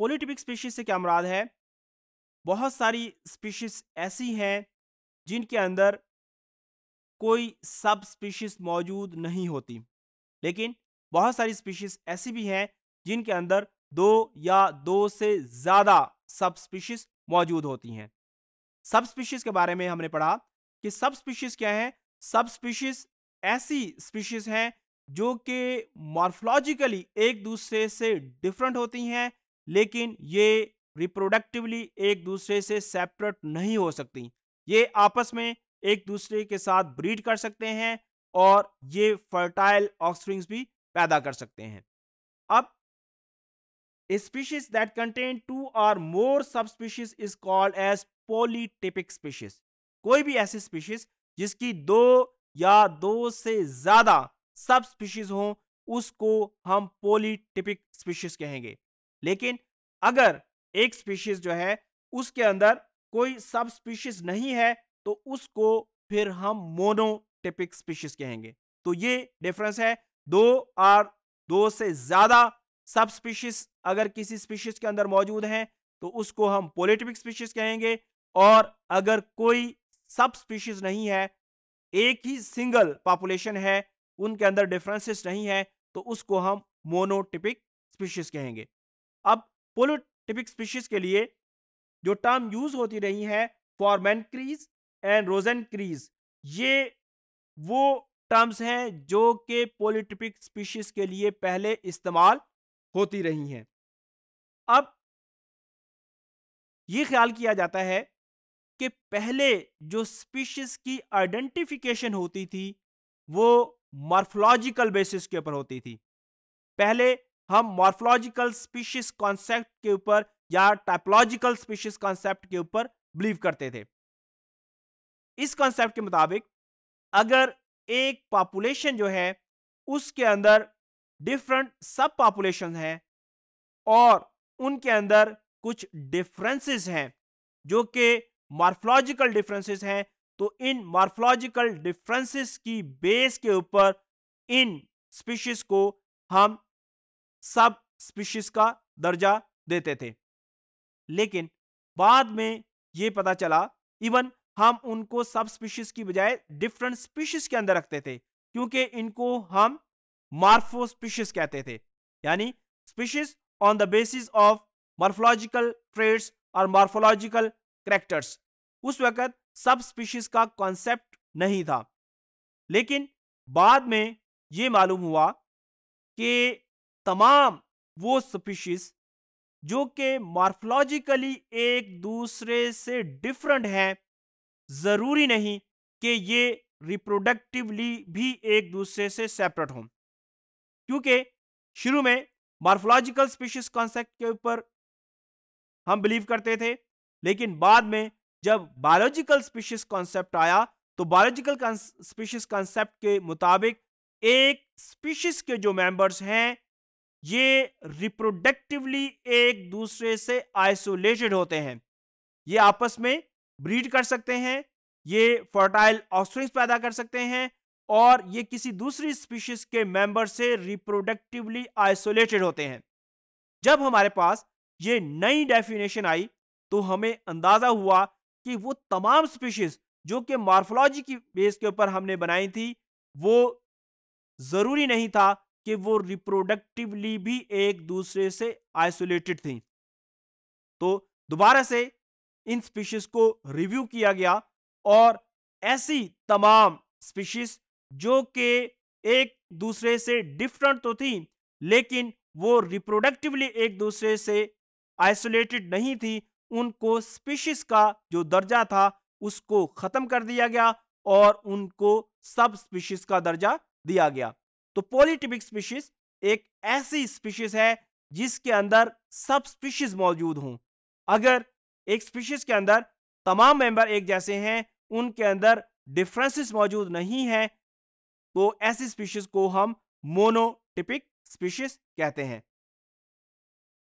polytypic species से क्या मुराद है बहुत सारी स्पीशीज ऐसी हैं जिनके अंदर कोई सब स्पीशीज मौजूद नहीं होती लेकिन बहुत सारी स्पीशीज ऐसी भी हैं जिनके अंदर दो या दो से ज़्यादा सब स्पीशीज मौजूद होती हैं सब स्पीशीज के बारे में हमने पढ़ा कि सब स्पीशीज क्या है सब स्पीशीज ऐसी स्पीशीज हैं जो कि मॉर्फोलॉजिकली एक दूसरे से डिफरेंट होती हैं लेकिन ये रिप्रोडक्टिवली एक दूसरे से सेपरेट नहीं हो सकती ये आपस में एक दूसरे के साथ ब्रीड कर सकते हैं और ये फर्टाइल ऑक्सप्रिंग्स भी पैदा कर सकते हैं अब स्पीशीज दैट कंटेन टू और मोर सब species is called as polytypic species कोई भी ऐसी स्पीशीज जिसकी दो या दो से ज्यादा सब स्पीशीज हों उसको हम पोलीटिपिक स्पीशीज कहेंगे लेकिन अगर एक स्पीशीज जो है उसके अंदर कोई सब स्पीशीज नहीं है तो उसको फिर हम मोनोटिपिक स्पीशीज कहेंगे तो ये डिफरेंस है दो और दो से ज्यादा सब स्पीशीज अगर किसी स्पीशीज के अंदर मौजूद हैं तो उसको हम पोलिटिपिक स्पीशीज कहेंगे और अगर कोई सब स्पीशीज नहीं है एक ही सिंगल पॉपुलेशन है उनके अंदर डिफरेंसेस नहीं है तो उसको हम मोनोटिपिक स्पीशीज कहेंगे अब पोलोटिपिक स्पीशीज के लिए जो टर्म यूज होती रही है formenkreis and rassenkreis ये वो टर्म्स हैं जो कि पोलिटिपिक स्पीशीज के लिए पहले इस्तेमाल होती रही हैं अब ये ख्याल किया जाता है कि पहले जो स्पीशीज की आइडेंटिफिकेशन होती थी वो मॉर्फोलॉजिकल बेसिस के ऊपर होती थी पहले हम मॉर्फोलॉजिकल स्पीशीज कॉन्सेप्ट के ऊपर या टाइपोलॉजिकल स्पीशीज कॉन्सेप्ट के ऊपर बिलीव करते थे इस कॉन्सेप्ट के मुताबिक अगर एक पॉपुलेशन जो है उसके अंदर डिफरेंट सब पॉपुलेशन हैं और उनके अंदर कुछ डिफरेंसेस हैं जो कि मॉर्फोलॉजिकल डिफरेंसेस हैं तो इन मॉर्फोलॉजिकल डिफरेंसेस की बेस के ऊपर इन स्पीशीज को हम सब स्पीशीज का दर्जा देते थे लेकिन बाद में ये पता चला इवन हम उनको सब स्पीशीज की बजाय डिफरेंट स्पीशीज के अंदर रखते थे क्योंकि इनको हम मार्फो स्पीशीज कहते थे यानी species on the basis of morphological traits और मार्फोलॉजिकल करेक्टर्स उस वक्त सब स्पीशीज का कॉन्सेप्ट नहीं था लेकिन बाद में ये मालूम हुआ कि तमाम वो स्पीशीज जो कि मार्फोलॉजिकली एक दूसरे से डिफरेंट हैं ज़रूरी नहीं कि ये रिप्रोडक्टिवली भी एक दूसरे से सेपरेट हों क्योंकि शुरू में मार्फोलॉजिकल स्पीशीज कॉन्सेप्ट के ऊपर हम बिलीव करते थे लेकिन बाद में जब बायोलॉजिकल स्पीशीज कॉन्सेप्ट आया तो बायोलॉजिकल स्पीशीज कॉन्सेप्ट के मुताबिक एक स्पीशीज के जो मेंबर्स हैं ये रिप्रोडक्टिवली एक दूसरे से आइसोलेटेड होते हैं ये आपस में ब्रीड कर सकते हैं ये फर्टाइल ऑस्ट्रिंग्स पैदा कर सकते हैं और ये किसी दूसरी स्पीशीज के मेंबर से रिप्रोडक्टिवली आइसोलेटेड होते हैं जब हमारे पास ये नई डेफिनेशन आई तो हमें अंदाज़ा हुआ कि वो तमाम स्पीशीज जो कि मार्फोलॉजी की बेस के ऊपर हमने बनाई थी वो ज़रूरी नहीं था कि वो रिप्रोडक्टिवली भी एक दूसरे से आइसोलेटेड थी तो दोबारा से इन स्पीशीज को रिव्यू किया गया और ऐसी तमाम स्पीशीज जो कि एक दूसरे से डिफरेंट तो थी लेकिन वो रिप्रोडक्टिवली एक दूसरे से आइसोलेटेड नहीं थी उनको स्पीशीज का जो दर्जा था उसको ख़त्म कर दिया गया और उनको सब स्पीशीज का दर्जा दिया गया तो पॉलीटिपिक स्पीशीज एक ऐसी स्पीशीज है जिसके अंदर सब स्पीशीज मौजूद हों अगर एक स्पीशीज के अंदर तमाम मेंबर एक जैसे हैं उनके अंदर डिफरेंसेस मौजूद नहीं हैं तो ऐसी स्पीशीज को हम मोनोटिपिक स्पीशीज कहते हैं